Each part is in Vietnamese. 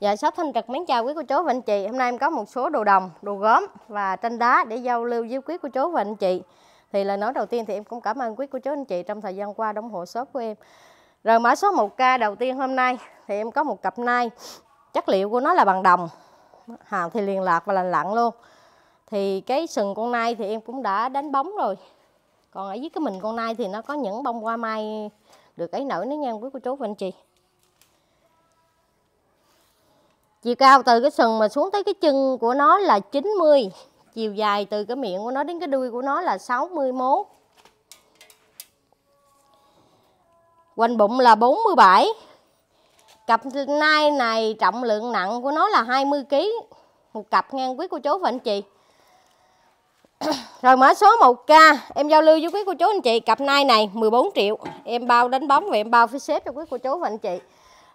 Dạ, shop Thanh Trật mến chào quý cô chú và anh chị. Hôm nay em có một số đồ đồng, đồ gốm và tranh đá để giao lưu với quý cô chú và anh chị. Thì lời nói đầu tiên thì em cũng cảm ơn quý cô chú anh chị trong thời gian qua đóng hộ shop của em. Rồi mã số 1K đầu tiên hôm nay thì em có một cặp nai. Chất liệu của nó là bằng đồng. Hàng thì liền lạc và lành lặn luôn. Thì cái sừng con nai thì em cũng đã đánh bóng rồi. Còn ở dưới cái mình con nai thì nó có những bông hoa mai được ấy nở nếu nha quý cô chú và anh chị. chiều cao từ cái sừng mà xuống tới cái chân của nó là 90 chiều dài từ cái miệng của nó đến cái đuôi của nó là 61 quanh bụng là 47 cặp nai này trọng lượng nặng của nó là 20 kg một cặp ngang quý cô chú và anh chị rồi mã số 1k em giao lưu với quý cô chú anh chị cặp nai này 14 triệu em bao đánh bóng và em bao phí xếp cho quý cô chú và anh chị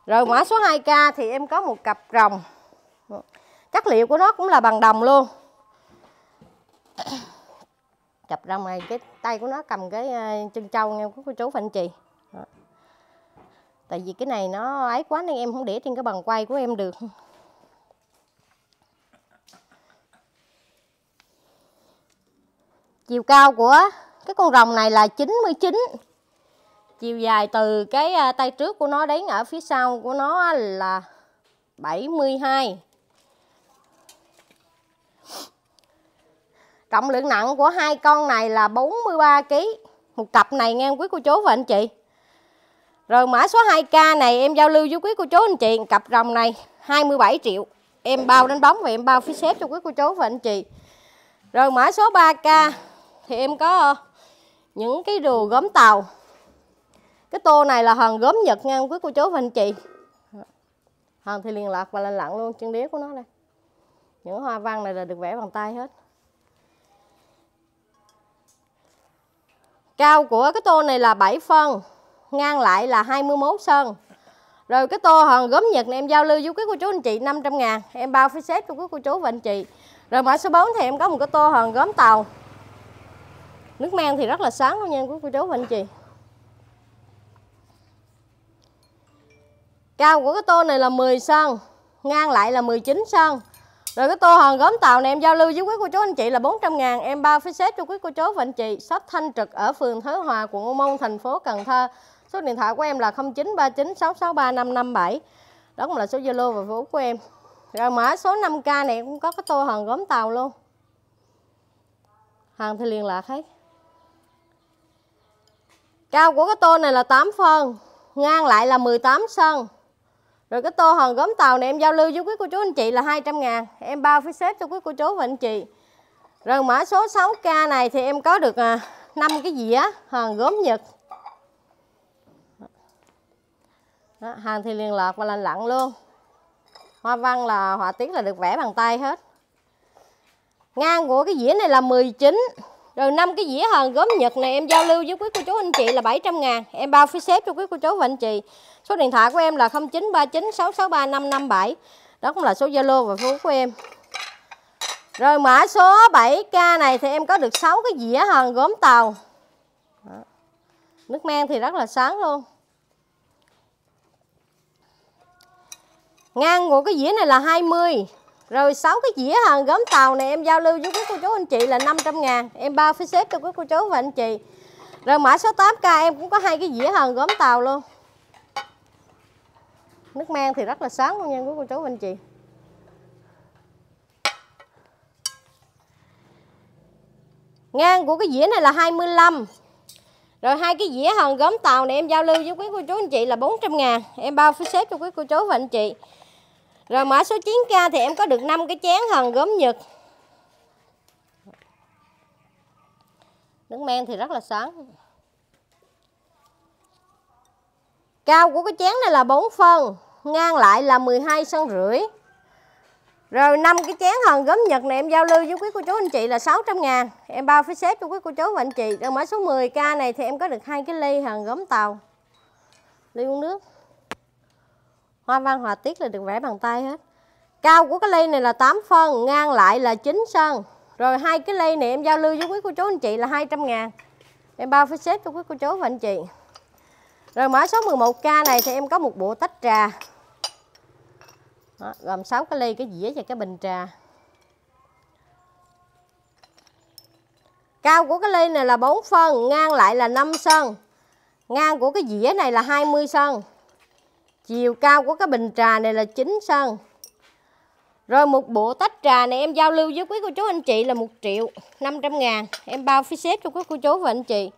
rồi mã số 2K thì em có một cặp rồng. Chất liệu của nó cũng là bằng đồng luôn. Cặp rồng này cái tay của nó cầm cái ờ, chân trâu nghe của cô chú và anh chị. Tại vì cái này nó ấy quá nên em không để trên cái bàn quay của em được. Chiều cao của cái con rồng này là 99 chiều dài từ cái tay trước của nó đến ở phía sau của nó là 72 cộng lượng nặng của hai con này là 43 kg một cặp này nghe quý cô chú và anh chị rồi mã số 2k này em giao lưu với quý cô chú anh chị cặp rồng này 27 triệu em bao đánh bóng và em bao phí xếp cho quý cô chú và anh chị rồi mã số 3k thì em có ờ, những cái đồ gốm tàu cái tô này là hòn gốm nhật nha quý cô chú và anh chị hòn thì liền lạc và lên lặn luôn chân đế của nó đây những hoa văn này là được vẽ bằng tay hết cao của cái tô này là 7 phân ngang lại là 21 sân rồi cái tô hòn gốm nhật này em giao lưu với quý cô chú anh chị 500 ngàn em bao phí xếp cho quý cô chú và anh chị rồi mã số 4 thì em có một cái tô hòn gốm tàu nước men thì rất là sáng luôn nha quý cô chú và anh chị cao của cái tô này là 10 sân ngang lại là 19 sân rồi cái tô hòn gốm tàu này em giao lưu với quý cô chú anh chị là 400 ngàn Em bao phí xếp cho quý cô chú và anh chị Shop Thanh Trực ở phường Thới Hòa, quận Ô Môn, thành phố Cần Thơ Số điện thoại của em là 0939 663 557 Đó cũng là số Zalo và Facebook của em Rồi mã số 5K này cũng có cái tô hòn gốm tàu luôn Hàng thì liên lạc hết Cao của cái tô này là 8 phân Ngang lại là 18 sân rồi cái tô hòn gốm tàu này em giao lưu với quý cô chú anh chị là 200 ngàn Em bao phí xếp cho quý cô chú và anh chị Rồi mã số 6K này thì em có được 5 à, cái dĩa hòn gốm Nhật Đó, Hàng thì liên lọt và lành lặn luôn Hoa văn là họa tiết là được vẽ bằng tay hết Ngang của cái dĩa này là 19 rồi năm cái dĩa hòn gốm Nhật này em giao lưu với quý cô chú anh chị là 700 ngàn. Em bao phí xếp cho quý cô chú và anh chị. Số điện thoại của em là 0939663557. Đó cũng là số Zalo và số của em. Rồi mã số 7K này thì em có được 6 cái dĩa hòn gốm tàu. Nước men thì rất là sáng luôn. Ngang của cái dĩa này là 20 rồi 6 cái dĩa hàng gốm tàu này em giao lưu với quý cô chú anh chị là 500 ngàn Em bao phí xếp cho quý cô chú và anh chị Rồi mã số 8k em cũng có hai cái dĩa hàng gốm tàu luôn Nước men thì rất là sáng luôn nha quý cô chú và anh chị Ngang của cái dĩa này là 25 Rồi hai cái dĩa hàng gốm tàu này em giao lưu với quý cô chú anh chị là 400 ngàn Em bao phí xếp cho quý cô chú và anh chị rồi mã số 9K thì em có được 5 cái chén hần gốm Nhật. Nước men thì rất là sáng. Cao của cái chén này là 4 phân, ngang lại là 12 cm rưỡi. Rồi năm cái chén hần gốm Nhật này em giao lưu với quý cô chú anh chị là 600 ngàn Em bao phí xếp cho quý cô chú và anh chị Rồi mã số 10k này thì em có được hai cái ly hần gốm tàu Ly uống nước hoa văn họa tiết là được vẽ bằng tay hết cao của cái ly này là 8 phân ngang lại là 9 sân rồi hai cái ly này em giao lưu với quý cô chú anh chị là 200 ngàn em bao phí xếp cho quý cô chú và anh chị rồi mã số 11k này thì em có một bộ tách trà Đó, gồm 6 cái ly cái dĩa và cái bình trà cao của cái ly này là 4 phân ngang lại là 5 sân ngang của cái dĩa này là 20 sân chiều cao của cái bình trà này là 9 sân rồi một bộ tách trà này em giao lưu với quý cô chú anh chị là 1 triệu 500 ngàn em bao phí xếp cho quý cô chú và anh chị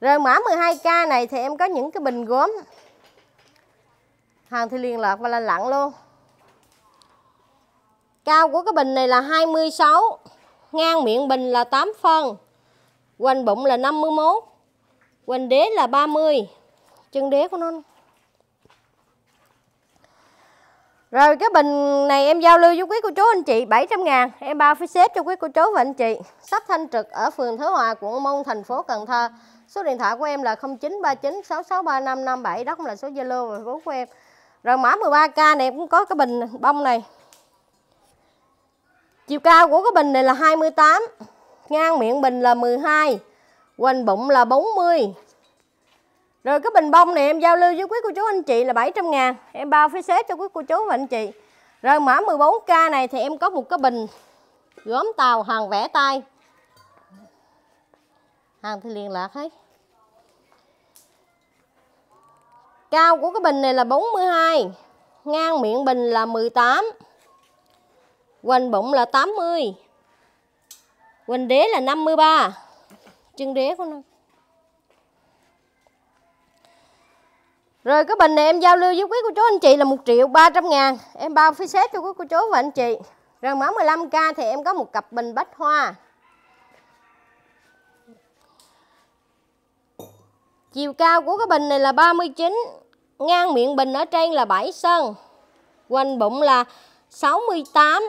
rồi mã 12k này thì em có những cái bình gốm hàng thì liên lạc và là lặn luôn cao của cái bình này là 26 ngang miệng bình là 8 phân quanh bụng là 51 quanh đế là 30 chân đế của nó Rồi cái bình này em giao lưu cho quý cô chú anh chị 700 ngàn Em bao phí xếp cho quý cô chú và anh chị Sắp thanh trực ở phường Thới Hòa, quận Môn, thành phố Cần Thơ Số điện thoại của em là 0939 663557 Đó cũng là số Zalo và Facebook của em Rồi mã 13K này cũng có cái bình bông này Chiều cao của cái bình này là 28 Ngang miệng bình là 12 Quỳnh bụng là 40 rồi cái bình bông này em giao lưu với quý cô chú anh chị là 700 ngàn Em bao phí xếp cho quý cô chú và anh chị Rồi mã 14K này thì em có một cái bình gốm tàu hàng vẽ tay Hàng thì liền lạc hết Cao của cái bình này là 42 Ngang miệng bình là 18 Hoành bụng là 80 Hoành đế là 53 Chân đế của nó Rồi cái bình này em giao lưu với quý cô chú anh chị là 1 triệu 300 ngàn Em bao phí xếp cho quý cô chú và anh chị Rồi mã 15k thì em có một cặp bình bách hoa Chiều cao của cái bình này là 39 Ngang miệng bình ở trên là 7 sân Quanh bụng là 68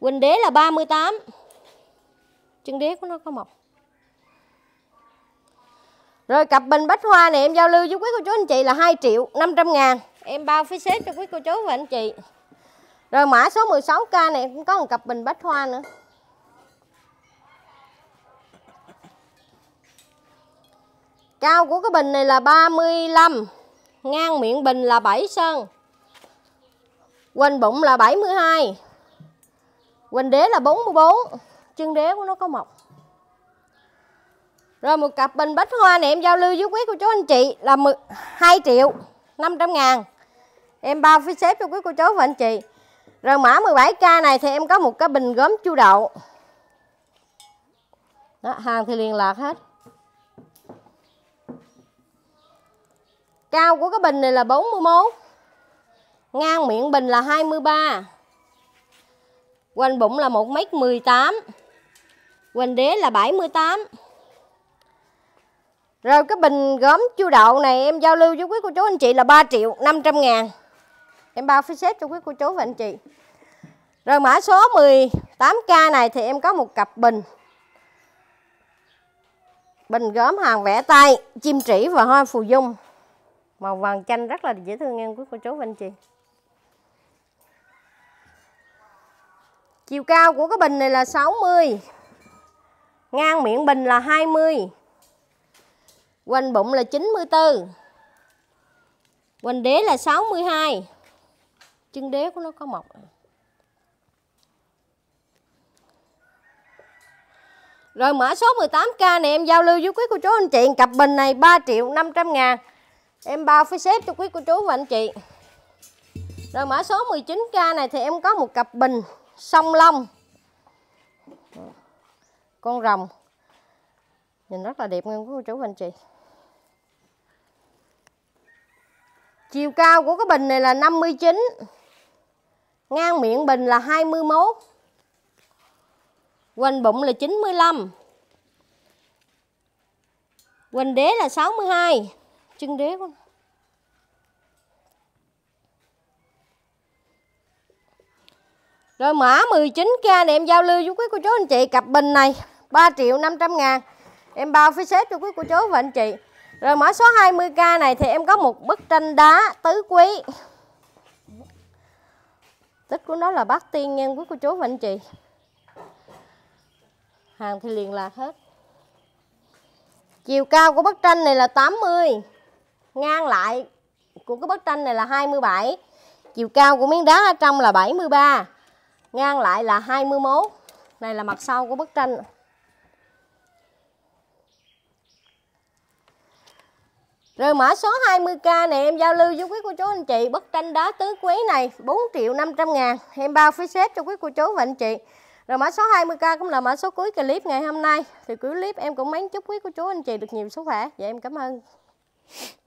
Quỳnh đế là 38 Chân đế của nó có mọc rồi cặp bình bách hoa này em giao lưu với quý cô chú anh chị là 2 triệu 500 ngàn Em bao phí xếp cho quý cô chú và anh chị Rồi mã số 16k này cũng có một cặp bình bách hoa nữa Cao của cái bình này là 35 Ngang miệng bình là 7 sân Quỳnh bụng là 72 Quỳnh đế là 44 Chân đế của nó có mọc rồi một cặp bình bách hoa này em giao lưu với quý cô chú anh chị là 2 triệu 500 ngàn. Em bao phí xếp cho quý cô chú và anh chị. Rồi mã 17k này thì em có một cái bình gốm chu đậu. Đó, hàng thì liền lạc hết. Cao của cái bình này là 41. Ngang miệng bình là 23. Quanh bụng là 1m18. Quanh đế là 78. Rồi cái bình gốm chua đậu này em giao lưu với quý cô chú anh chị là 3 triệu 500 ngàn Em bao phí xếp cho quý cô chú và anh chị Rồi mã số 18k này thì em có một cặp bình Bình gốm hàng vẽ tay, chim trĩ và hoa phù dung Màu vàng chanh rất là dễ thương em quý cô chú và anh chị Chiều cao của cái bình này là 60 Ngang miệng bình là 20 Quanh bụng là 94 Quanh đế là 62 Chân đế của nó có mọc Rồi mã số 18k này em giao lưu với quý cô chú anh chị Cặp bình này 3 triệu 500 ngàn Em bao phí xếp cho quý cô chú và anh chị Rồi mã số 19k này thì em có một cặp bình song long Con rồng Nhìn rất là đẹp nha quý cô chú và anh chị Chiều cao của cái bình này là 59 Ngang miệng bình là 21 Quanh bụng là 95 Quanh đế là 62 Chân đế của Rồi mã 19k này em giao lưu với quý cô chú anh chị cặp bình này 3 triệu 500 ngàn Em bao phí xếp cho quý cô chú và anh chị rồi mã số 20k này thì em có một bức tranh đá tứ quý Tích của nó là bát tiên nha quý cô chú và anh chị Hàng thì liền lạc hết Chiều cao của bức tranh này là 80 Ngang lại của cái bức tranh này là 27 Chiều cao của miếng đá ở trong là 73 Ngang lại là 21 Này là mặt sau của bức tranh Rồi mã số 20k này em giao lưu với quý cô chú anh chị bức tranh đá tứ quý này 4 triệu 500 ngàn Em bao phí xếp cho quý cô chú và anh chị Rồi mã số 20k cũng là mã số cuối clip ngày hôm nay Thì cuối clip em cũng mến chúc quý cô chú anh chị được nhiều sức khỏe Và dạ, em cảm ơn